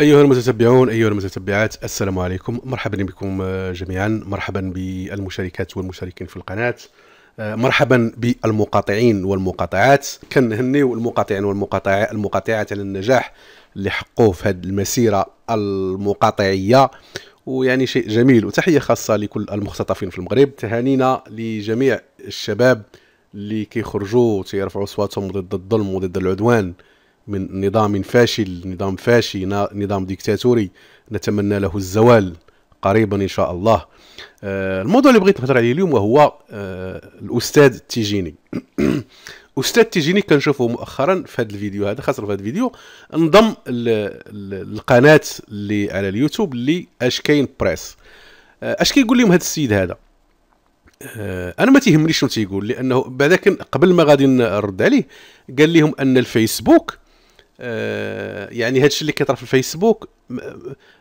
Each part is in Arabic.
أيها المتتبعون أيها المتتبعات السلام عليكم مرحبا بكم آه، جميعا مرحبا بالمشاركات والمشاركين في القناة آه، مرحبا بالمقاطعين والمقاطعات كنهنيو المقاطعين والمقاطعات المقاطعات على النجاح اللي حقوه في هذه المسيرة المقاطعية ويعني شيء جميل وتحية خاصة لكل المختطفين في المغرب تهانينا لجميع الشباب اللي كيخرجوا تيرفعوا اصواتهم ضد الظلم وضد العدوان من نظام فاشل نظام فاشي نظام ديكتاتوري نتمنى له الزوال قريبا ان شاء الله آه، الموضوع اللي بغيت نهضر عليه اليوم وهو آه، الاستاذ التيجيني استاذ تيجيني كنشوفه مؤخرا في هذا الفيديو هذا خاصه في هذا الفيديو انضم القناه اللي على اليوتيوب اللي اشكاين بريس آه، اش كيقول لهم هذا السيد هذا انا ما تيهمنيش شنو تيقول لانه بعدا قبل ما غادي نرد عليه قال لهم ان الفيسبوك آه، يعني هادشي اللي كيطرا في الفيسبوك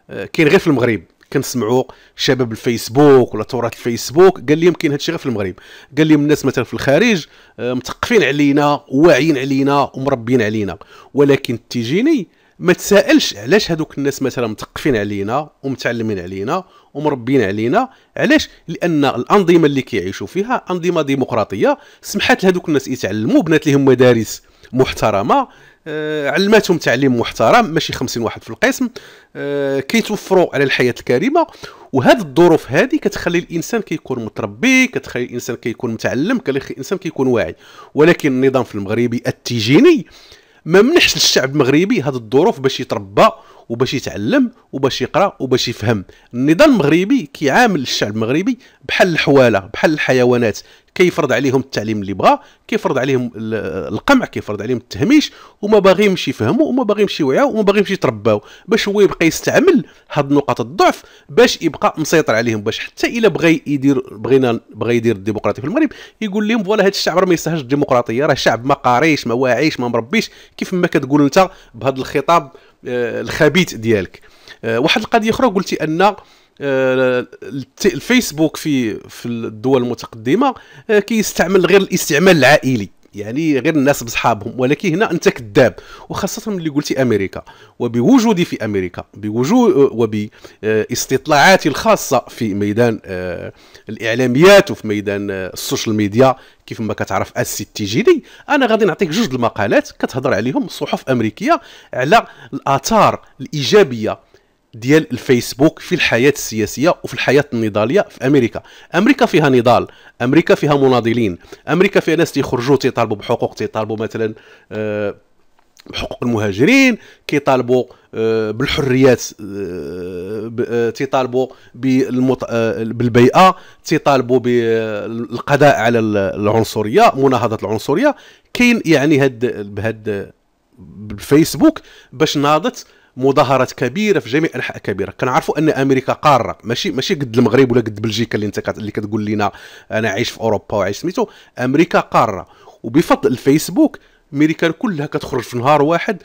آه، كاين غير في المغرب كنسمعوا شباب الفيسبوك ولا تراث الفيسبوك قال لهم كاين هادشي غير في المغرب قال لهم الناس مثلا في الخارج آه، مثقفين علينا واعيين علينا ومربيين علينا ولكن تيجيني ما تسالش علاش هذوك الناس مثلا مثقفين علينا ومتعلمين علينا ومربيين علينا علاش لان الانظمه اللي كيعيشوا فيها انظمه ديمقراطيه سمحت لهذوك الناس يتعلموا بنات لهم مدارس محترمه آه، علمتهم تعليم محترم ماشي 50 واحد في القسم آه، كيتوفروا على الحياه الكريمه وهذه الظروف هذه كتخلي الانسان كيكون متربي كتخلي الانسان كيكون متعلم كتخلي الانسان كيكون واعي ولكن النظام في المغربي التيجيني ما منحش للشعب المغربي هذه الظروف باش يتربى وباش يتعلم وباش يقرا وباش يفهم النظام المغربي كيعامل الشعب المغربي بحال الحواله بحال الحيوانات كيفرض عليهم التعليم اللي بغا كيفرض عليهم القمع كيفرض عليهم التهميش وما باغيهمش يفهموا وما باغيهمش يوعوا وما باغيهمش يترباو باش هو يبقى يستعمل هاد نقاط الضعف باش يبقى مسيطر عليهم باش حتى الا بغى يدير بغينا بغى يدير الديمقراطيه في المغرب يقول لهم فوالا هاد الشعب راه ما يستاهلش الديمقراطيه راه شعب ما قاريش ما واعيش ما مربيش كيف ما كتقول انت بهذا الخطاب آه، الخبيث ديالك آه، واحد القضيه اخرى قلتي ان آه، الفيسبوك في في الدول المتقدمه كيستعمل غير الاستعمال العائلي يعني غير الناس بصحابهم ولكن هنا انت كذاب وخاصه ملي قلتي امريكا وبوجودي في امريكا بوجود وباستطلاعاتي الخاصه في ميدان آه، الاعلاميات وفي ميدان آه، السوشيال ميديا كيف ما كتعرف السي التجاري انا غادي نعطيك جوج المقالات كتهضر عليهم الصحف الامريكيه على الاثار الايجابيه ديال الفيسبوك في الحياه السياسيه وفي الحياه النضاليه في امريكا امريكا فيها نضال امريكا فيها مناضلين امريكا فيها ناس تيخرجوا تيطالبوا بحقوق تيطالبوا مثلا آه، بحقوق المهاجرين كيطالبوا آه، بالحريات آه، تيطالبوا بالبيئه تيطالبوا بالقضاء على العنصريه مناهضه العنصريه كاين يعني هاد بهاد بالفيسبوك باش ناضت مظاهرات كبيره في جميع انحاء كبيره كنعرفوا ان امريكا قاره ماشي ماشي قد المغرب ولا قد بلجيكا اللي انت اللي كتقول لنا انا عايش في اوروبا وعايش سميتو امريكا قاره وبفضل الفيسبوك ميريكان كلها كتخرج في نهار واحد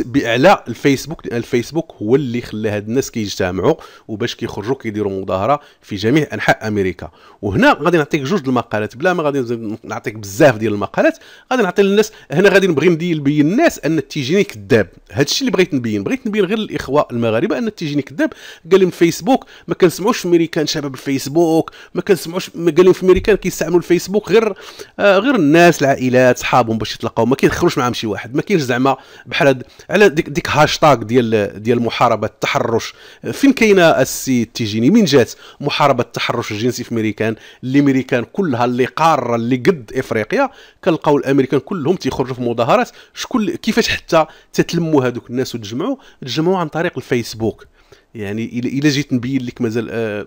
باعلى الفيسبوك لان الفيسبوك هو اللي خلى هاد الناس كيجتمعوا وباش كيخرجوا كيديروا مظاهره في جميع انحاء امريكا وهنا غادي نعطيك جوج المقالات بلا ما غادي نعطيك بزاف ديال المقالات غادي نعطي للناس هنا غادي نبغي نبين الناس ان التيجيني كذاب هادشي اللي بغيت نبين بغيت نبين غير الاخوه المغاربه ان التيجيني كذاب قال لهم فيسبوك ما كنسمعوش في ميريكان شباب الفيسبوك ما كنسمعوش قال لهم في ميريكان كيستعملوا الفيسبوك غير آه غير الناس العائلات صحابهم باش يتلاقاو كيدخلوش معاهم شي واحد ما كاينش زعما بحال هاد على ديك, ديك هاشتاغ ديال ديال محاربه التحرش فين كاينه السي تيجيني من جات محاربه التحرش الجنسي في ميريكان اللي ميريكان كلها اللي قاره اللي قد افريقيا كنلقاو الامريكان كلهم تيخرجوا في مظاهرات شكون كيفاش حتى تتلموا هذوك الناس وتجمعوا تجمعوا عن طريق الفيسبوك يعني الا جيت نبين لك مازال آه،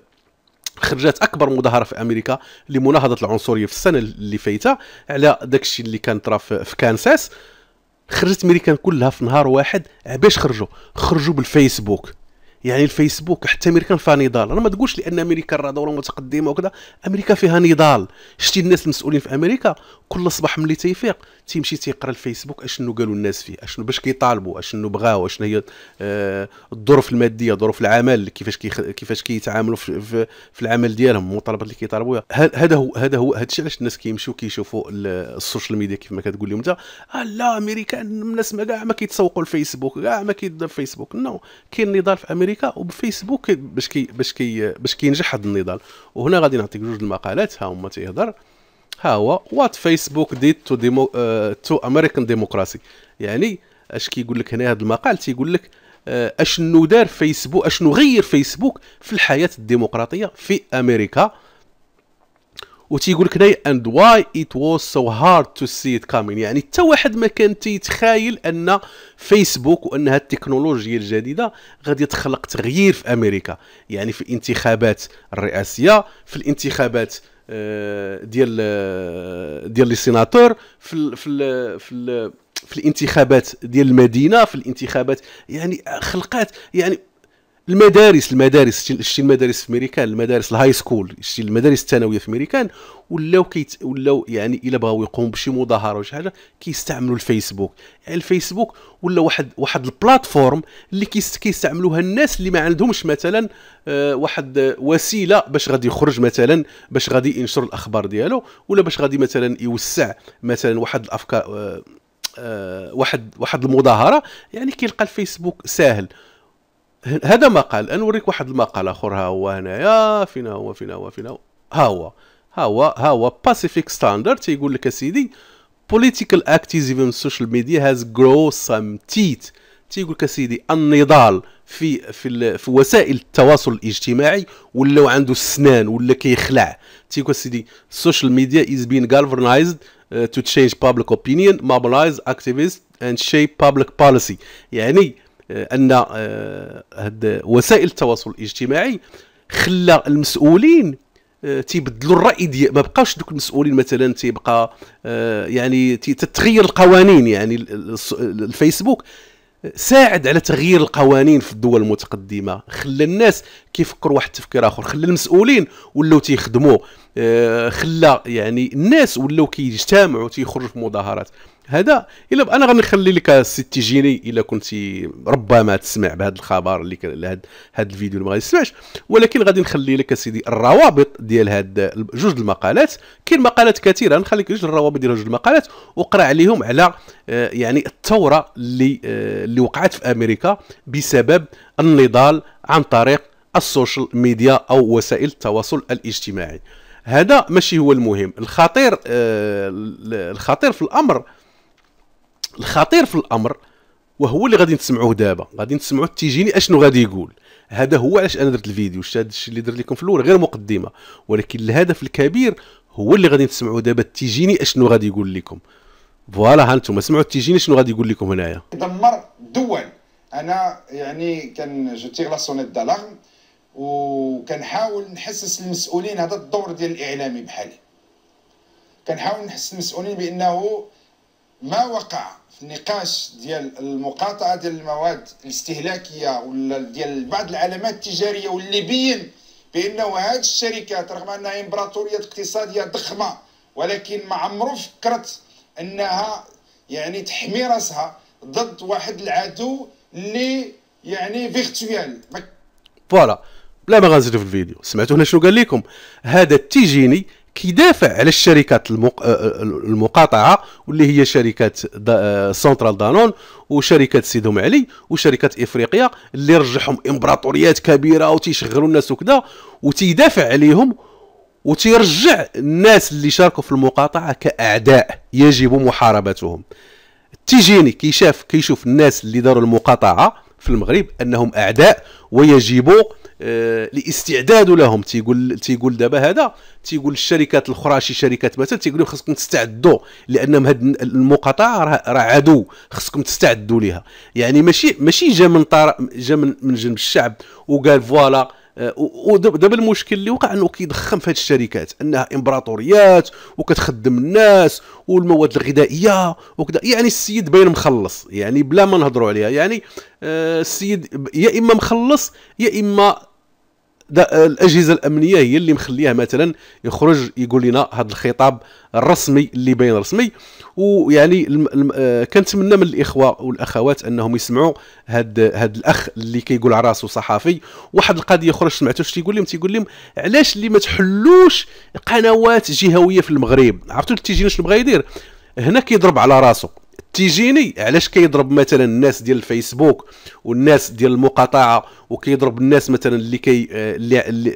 خرجت اكبر مظاهره في امريكا لمناهضه العنصريه في السنه اللي فايته على داكشي اللي كان طرا في كانساس خرجت امريكان كلها في نهار واحد باش خرجوا خرجوا بالفيسبوك يعني الفيسبوك حتى امريكان فيها نضال انا ما تقولش لان امريكا راه دوله متقدمه وكذا امريكا فيها نضال شتي الناس المسؤولين في امريكا كل صباح ملي تيفيق تيمشي تيقرا الفيسبوك اشنو قالوا الناس فيه اشنو باش كيطالبوا اشنو بغاو اشنو هي آه الظروف الماديه ظروف العمل كيفاش كيفاش كيتعاملوا في, في, في العمل ديالهم المطالبات اللي كيطالبوا هذا هو هذا هو هذا الشيء علاش الناس كيمشيو كيشوفوا السوشيال ميديا كيف ما كتقول لهم انت آه لا امريكان الناس ما كاع ما كيتسوقوا الفيسبوك كاع ما كيدير الفيسبوك نو كاين نضال في امريكا امريكا وبفيسبوك باش كي باش كي باش كينجح هذا النضال وهنا غادي نعطيك جوج المقالات ها هما تيهضر ها هو وات فيسبوك ديد تو ديمو تو امريكان ديموكراسي يعني اش كيقول لك هنا هذا المقال تيقول لك آه، اشنو دار فيسبوك اشنو غير فيسبوك في الحياه الديمقراطيه في امريكا وتيقول لك هنايا اند واي ات واز سو هارد تو سي ات كامين يعني حتى واحد ما كان تيتخايل ان فيسبوك وانها التكنولوجيا الجديده غادي تخلق تغيير في امريكا يعني في الانتخابات الرئاسيه في الانتخابات آه، ديال آه، ديال لي سيناتور في الـ في الـ في, الـ في الانتخابات ديال المدينه في الانتخابات يعني خلقات يعني المدارس المدارس شتي المدارس في ميريكان المدارس الهاي سكول شتي المدارس الثانويه في ميريكان ولاو كيت ولاو يعني الا بغاو يقوموا بشي مظاهره ولا شي حاجه كيستعملوا الفيسبوك يعني الفيسبوك ولا واحد واحد البلاتفورم اللي كيستعملوها الناس اللي ما عندهمش مثلا آه، واحد وسيله باش غادي يخرج مثلا باش غادي ينشر الاخبار ديالو ولا باش غادي مثلا يوسع مثلا واحد الافكار آه، آه، واحد واحد المظاهره يعني كيلقى الفيسبوك ساهل هذا مقال انا نوريك واحد المقال اخر ها هو هنايا فينا هو فينا هو فينا هو ها هو ها هو ها هو باسيفيك ستاندرد تيقول لك اسيدي بوليتيكال اكتيفيزم سوشيال ميديا هاز جرو سام تيت تيقول لك اسيدي النضال في في في وسائل التواصل الاجتماعي ولاو عنده السنان ولا كيخلع تيقول سيدي السوشيال ميديا از بين galvanized تو تشينج بابليك اوبينيون opinion mobilize اند شيب بابليك بوليسي يعني ان آه، هاد وسائل التواصل الاجتماعي خلى المسؤولين آه، تيبدلوا الراي ديال ما بقاش دوك المسؤولين مثلا تيبقى آه، يعني تتغير القوانين يعني الفيسبوك ساعد على تغيير القوانين في الدول المتقدمه خلى الناس كيفكروا واحد التفكير اخر خلى المسؤولين ولاو تيخدموا خلى يعني الناس ولاو كيجتمعوا تيخرجوا في مظاهرات هذا الا انا غنخلي لك ستي جيني الا كنتي ربما تسمع بهذا الخبر اللي هذا الفيديو اللي ما تسمعش ولكن غادي نخلي لك سيدي الروابط ديال هاد جوج المقالات كاين مقالات كثيره نخليك جوج الروابط ديال جوج المقالات وقرا عليهم على آه، يعني الثوره اللي آه، اللي وقعت في امريكا بسبب النضال عن طريق السوشيال ميديا او وسائل التواصل الاجتماعي هذا ماشي هو المهم الخطير آه، الخطير في الامر الخطير في الامر وهو اللي غادي نسمعوه دابا غادي نسمعوا التيجيني اشنو غادي يقول هذا هو علاش انا درت الفيديو هذا الشيء اللي درت لكم في الاول غير مقدمه ولكن الهدف الكبير هو اللي غادي نسمعوا دابا التيجيني اشنو غادي يقول لكم فوالا ها انتم سمعوا التيجيني شنو غادي يقول لكم هنايا دمر دول انا يعني كان تيغ لا سونيت دالارم وكنحاول نحسس المسؤولين هذا الدور ديال الاعلامي بحالي كنحاول نحسس المسؤولين بانه ما وقع في النقاش ديال المقاطعه ديال المواد الاستهلاكيه ولا ديال بعض العلامات التجاريه واللي بين بانه هذه الشركات رغم انها امبراطوريه اقتصاديه ضخمه ولكن ما عمرو فكرت انها يعني تحمي راسها ضد واحد العدو اللي يعني فيرتويال فوالا بلا ما غنزيدو في الفيديو سمعتوا هنا شنو قال لكم هذا التيجيني كيدافع على الشركات المق... المقاطعه واللي هي شركه دا... سنترال دانون وشركه سيدهم علي وشركه افريقيا اللي رجعهم امبراطوريات كبيره وتيشغلوا الناس وكذا وتيدافع عليهم وتيرجع الناس اللي شاركوا في المقاطعه كاعداء يجب محاربتهم تيجيني كيشاف كيشوف الناس اللي داروا المقاطعه في المغرب انهم اعداء ويجب الاستعداد آه، لهم تيقول تيقول دابا هذا تيقول الشركات الاخرى شي شركات مثلا تيقول لهم خصكم تستعدوا لان هاد المقاطعه راه عدو خصكم تستعدوا ليها يعني ماشي ماشي جا من جا من, من جنب الشعب وقال فوالا آه، ودابا المشكل اللي وقع انه كيضخم في هذه الشركات انها امبراطوريات وكتخدم الناس والمواد الغذائيه وكذا يعني السيد باين مخلص يعني بلا ما نهضروا عليها يعني آه، السيد يا اما مخلص يا اما الاجهزه الامنيه هي اللي مخليها مثلا يخرج يقول لنا هذا الخطاب الرسمي اللي باين رسمي ويعني آه، كنتمنى من الاخوه والاخوات انهم يسمعوا هاد هاد الاخ اللي كيقول على راسو صحفي واحد القضيه اخرى سمعتو اش تيقول لهم تيقول لهم علاش اللي ما تحلوش قنوات جهويه في المغرب عرفتوا التيجين شنو بغا يدير هنا كيضرب على راسو تيجيني علاش كيضرب مثلا الناس ديال الفيسبوك والناس ديال المقاطعه وكيضرب الناس مثلا اللي كي اللي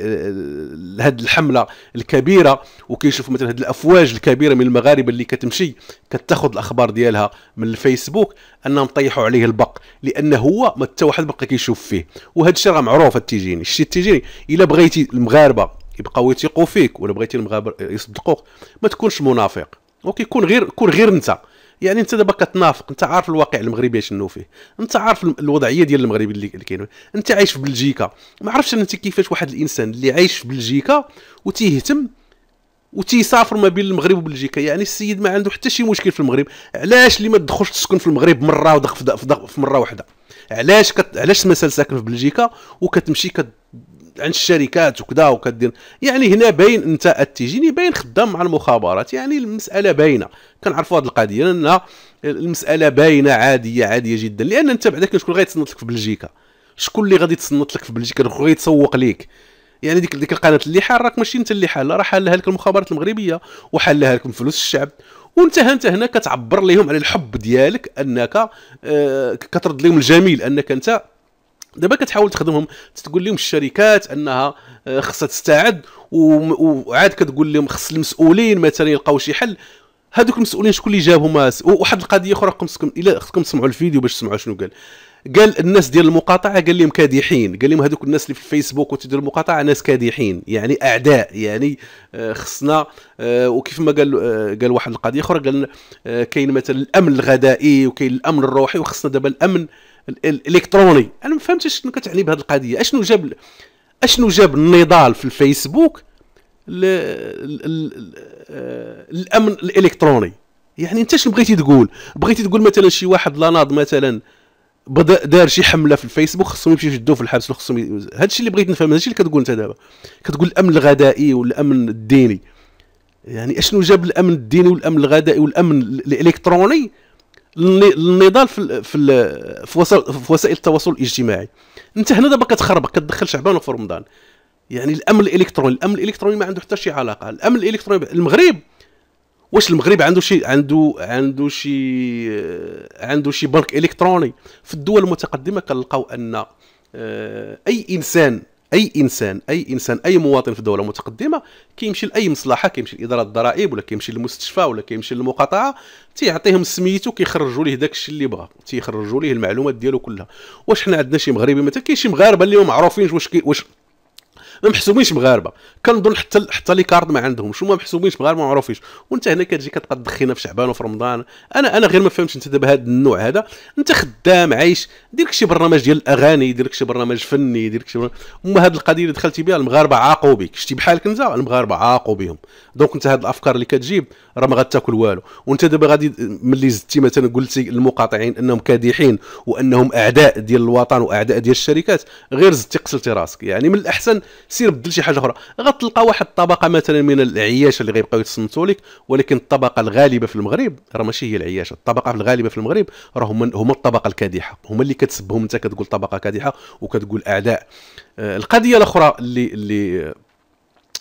هاد الحمله الكبيره وكيشوف مثلا هاد الافواج الكبيره من المغاربه اللي كتمشي كتاخذ الاخبار ديالها من الفيسبوك انهم طيحوا عليه البق لان هو ما حتى واحد بقى كيشوف فيه وهذا الشيء راه معروف تيجيني الشيء تيجيني الا بغيتي المغاربه يبقاو يثقوا فيك ولا بغيتي المغاربه يصدقوك ما تكونش منافق وكيكون غير كون غير انت يعني انت دابا كتنافق انت عارف الواقع المغربي شنو فيه انت عارف الوضعيه ديال المغرب اللي كاين انت عايش في بلجيكا ما عرفتش انت كيفاش واحد الانسان اللي عايش في بلجيكا وتيهتم وتيسافر ما بين المغرب وبلجيكا يعني السيد ما عنده حتى شي مشكل في المغرب علاش اللي ما تدخلش تسكن في المغرب مره ودخ في, في, في مره واحده علاش كت... علاش مثلا ساكن في بلجيكا وكتمشي كت... عن الشركات وكذا وكدير يعني هنا باين انت التجيني باين خدام مع المخابرات يعني المساله باينه كنعرفوا هذه القضيه لان المساله باينه عاديه عاديه جدا لان انت بعدا شكون غيتصنت لك في بلجيكا شكون اللي غادي يتصنت لك في بلجيكا شكون غيتسوق ليك يعني ديك ديك القناه اللي حال راك ماشي انت اللي حال راه حالها لك المخابرات المغربيه وحالها لك فلوس الشعب وانت انت هنا كتعبر لهم على الحب ديالك انك آه، كترد لهم الجميل انك انت دابا كتحاول تخدمهم تقول لهم الشركات انها آه، خصها تستعد وعاد كتقول لهم خص المسؤولين مثلا يلقاو شي حل هذوك المسؤولين شكون اللي جابهم واحد القضيه اخرى خصكم الا خصكم تسمعوا الفيديو باش تسمعوا شنو قال قال الناس ديال المقاطعه قال لهم كادحين قال لهم هذوك الناس اللي في الفيسبوك وتدير المقاطعه ناس كادحين يعني اعداء يعني آه، خصنا آه، وكيف ما قال قال واحد القضيه اخرى قال كاين مثلا الامن الغذائي وكاين الامن الروحي وخصنا دابا الامن الالكتروني انا ما فهمتش شنو كتعني بهذه القضيه اشنو جاب اشنو جاب النضال في الفيسبوك ل... ل... ل... آه، الامن الالكتروني يعني انت شنو بغيتي تقول بغيتي تقول مثلا شي واحد لاناض مثلا بدا دار شي حمله في الفيسبوك خصهم يمشيو يشدوه في الحبس خصهم هذا الشيء اللي بغيت نفهم هذا الشيء اللي كتقول انت دابا كتقول الامن الغذائي والامن الديني يعني اشنو جاب الامن الديني والامن الغذائي والامن الالكتروني النضال في في, في وسائل التواصل الاجتماعي انت هنا دابا كتخربق كتدخل شعبان وفي رمضان يعني الامن الالكتروني الامن الالكتروني ما عنده حتى شي علاقه الامن الالكتروني المغرب واش المغرب عنده شي عنده عنده شي آه، عنده شي بنك الكتروني في الدول المتقدمه كنلقاو ان آه، اي انسان اي انسان اي انسان اي مواطن في دوله متقدمه كيمشي لاي مصلحه كيمشي لاداره الضرائب ولا كيمشي للمستشفى ولا كيمشي للمقاطعه تيعطيهم سميتو كيخرجوا ليه داكشي اللي بغا تيخرجوا ليه المعلومات ديالو كلها واش حنا عندنا شي مغربي مثلا كاين شي مغاربه اللي معروفين واش واش ما محسوبينش مغاربه كنظن حتى حتى لي كارد ما عندهمش هما ما محسوبينش مغاربه ما معروفينش وانت هنا كتجي كتبقى تدخينا في شعبان وفي رمضان انا انا غير ما فهمتش انت دابا هذا النوع هذا انت خدام عايش دير لك شي برنامج ديال الاغاني دير لك شي برنامج فني دير لك شي اما هذه القضيه اللي دخلتي بها المغاربه عاقوا بك شتي بحالك انت المغاربه عاقوا بهم دونك انت هذه الافكار اللي كتجيب راه ما غتاكل والو وانت دابا غادي ملي زدتي مثلا قلتي المقاطعين انهم كادحين وانهم اعداء ديال الوطن واعداء ديال الشركات غير زدتي قتلتي راسك يعني من الاحسن سير بدل شي حاجه اخرى غتلقى واحد الطبقه مثلا من العياشه اللي غيبقاو يتصنتوا لك ولكن الطبقه الغالبه في المغرب راه ماشي هي العياشه الطبقه الغالبه في المغرب راه هما هما الطبقه الكادحه هما اللي كتسبهم انت كتقول طبقه كادحه وكتقول اعداء آه، القضيه الاخرى اللي اللي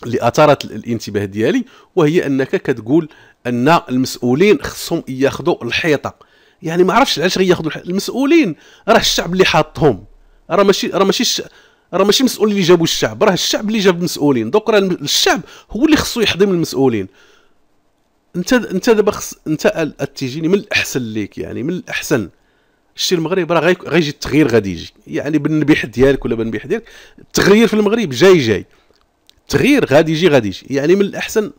اللي اثارت الانتباه ديالي وهي انك كتقول ان المسؤولين خصهم ياخذوا الحيطه يعني ما عرفتش علاش غياخذوا المسؤولين راه الشعب اللي حاطهم راه ماشي راه ماشي راه ماشي المسؤول اللي جابوا الشعب راه الشعب اللي جاب المسؤولين دوك راه الشعب هو اللي خصو يحضم المسؤولين انت انت دابا خص انت تجيني من الاحسن ليك يعني من الاحسن شتي المغرب راه غيجي التغيير غادي يجي يعني بالنبيح ديالك ولا بالنبيح ديالك التغيير في المغرب جاي جاي التغيير غادي يجي غادي يجي يعني من الاحسن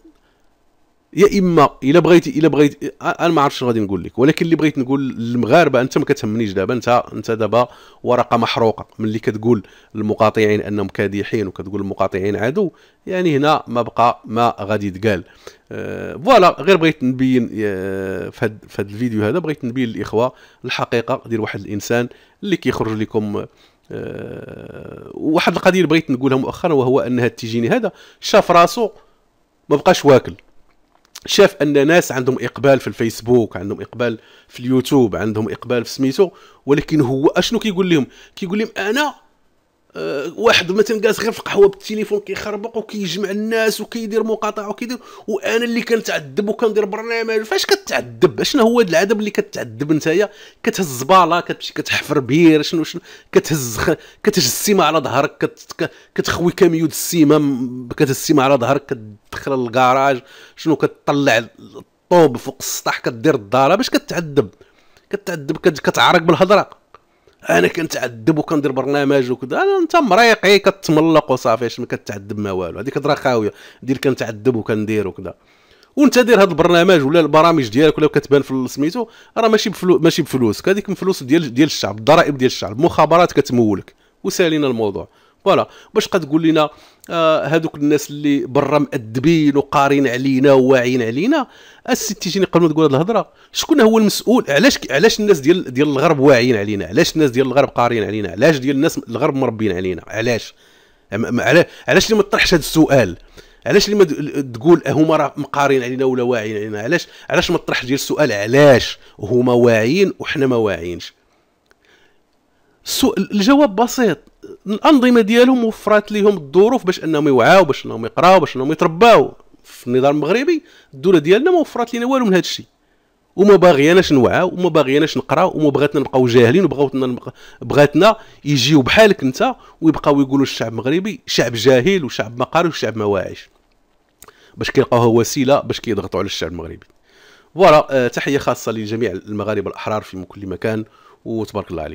يا اما الا بغيتي الا بغيتي انا ما عرفتش غادي نقول لك ولكن اللي بغيت نقول للمغاربه انت ما كتهمنيش دابا انت انت دابا ورقه محروقه ملي كتقول المقاطعين انهم كادحين وكتقول المقاطعين عدو يعني هنا ما بقى ما غادي يتقال أه، فوالا غير بغيت نبين أه، في هذا الفيديو هذا بغيت نبين للاخوه الحقيقه ديال واحد الانسان اللي كيخرج لكم أه واحد القضيه اللي بغيت نقولها مؤخرا وهو ان هذا التيجيني هذا شاف راسو ما بقاش واكل شاف ان ناس عندهم اقبال في الفيسبوك عندهم اقبال في اليوتيوب عندهم اقبال في سميتو ولكن هو اشنو كيقول لهم كيقول لهم انا آه، واحد مثلا جالس غير في القهوه بالتليفون كيخربق وكيجمع الناس وكيدير مقاطعه وكيدير وانا اللي كنتعذب وكندير برنامج فاش كتعذب شنو هو العذاب اللي كتعذب نتايا كتهز زباله كتمشي كتحفر بير شنو شنو كتهز كتهز السيمه على ظهرك كت... كتخوي كاميو السيمه كتهز السيمه على ظهرك كتدخل للكراج شنو كتطلع الطوب فوق السطح كدير الداره باش كتعذب كتعذب كتعرق بالهضره انا كنتعذب وكندير برنامج وكذا انا انت مريقي كتملق وصافي اش ما كتعذب ما والو هذيك هضره خاويه دير كنتعذب وكندير وكذا وانت داير هذا البرنامج ولا البرامج ديالك ولا كتبان في سميتو راه ماشي بفلو ماشي بفلوسك هذيك من فلوس ديال ديال الشعب الضرائب ديال الشعب مخابرات كتمولك وسالينا الموضوع فوالا باش تقول لنا آه، هذوك الناس اللي برا مأدبين وقارين علينا وواعيين علينا السيد تيجيني قبل ما تقول هذه الهضره شكون هو المسؤول علاش علاش الناس ديال ديال الغرب واعيين علينا علاش الناس ديال الغرب قارين علينا علاش ديال الناس الغرب مربين علينا علاش علاش اللي ما تطرحش هذا السؤال علاش اللي ما تقول هما راه مقارين علينا ولا واعيين علينا علاش علاش ما تطرحش ديال السؤال علاش هما واعيين وحنا ما واعيينش الجواب بسيط الانظمه ديالهم وفرات لهم الظروف باش انهم يوعاو باش انهم يقراو باش انهم يترباو في النظام المغربي الدوله ديالنا ما وفرات لنا والو من هذا الشيء وما باغياناش نوعاو وما باغياناش نقراو وما بغاتنا نبقاو جاهلين وبغاتنا بغاتنا يجيو بحالك انت ويبقاو يقولوا الشعب المغربي شعب جاهل وشعب ما وشعب ما واعيش باش كيلقاوها وسيله باش كيضغطوا على الشعب المغربي فوالا آه، تحيه خاصه لجميع المغاربه الاحرار في كل مكان وتبارك الله عليكم